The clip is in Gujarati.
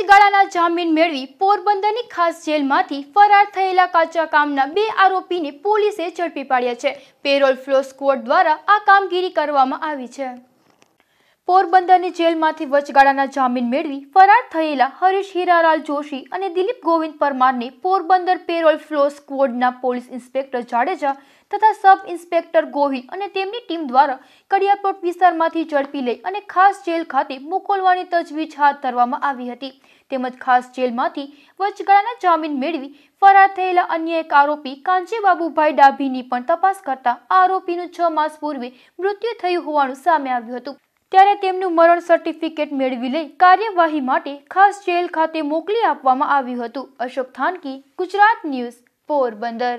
વચગાળાના જામીન મેળવી પોરબંદરની ખાસ જેલમાંથી ફરાર થયેલા કાચા કામના બે આરોપીને પોલીસે ઝડપી પાડ્યા છે પેરોલ ફ્લો સ્કવોડ દ્વારા આ કામગીરી કરવામાં આવી છે પોરબંદરની જેલમાંથી વચગાળાના જામીન મેળવી ફરાર થયેલા હરીશ હીરાલાલ જોશી અને દિલીપ ગોવિંદ પરમારને પોરબંદર પેરોલ ફ્લો સ્કવોડના પોલીસ ઇન્સ્પેક્ટર જાડેજા તથા સબ ઇન્સ્પેક્ટર ગોહિલ અને તેમની ટીમ દ્વારા કડિયાપોટ વિસ્તારમાંથી ઝડપી લઈ અને ખાસ જેલ ખાતે મોકલવાની તજવીજ હાથ ધરવામાં આવી હતી તેમજ ખાસ જેલમાંથી વચગાળાના જામીન મેળવી ફરાર થયેલા અન્ય એક આરોપી કાંજી બાબુભાઈ ડાભીની પણ તપાસ કરતા આરોપીનું છ માસ પૂર્વે મૃત્યુ થયું હોવાનું સામે આવ્યું હતું ત્યારે તેમનું મરણ સર્ટિફિકેટ મેળવી લઈ કાર્યવાહી માટે ખાસ જેલ ખાતે મોકલી આપવામાં આવ્યું હતું અશોક થાનકી ગુજરાત ન્યૂઝ પોરબંદર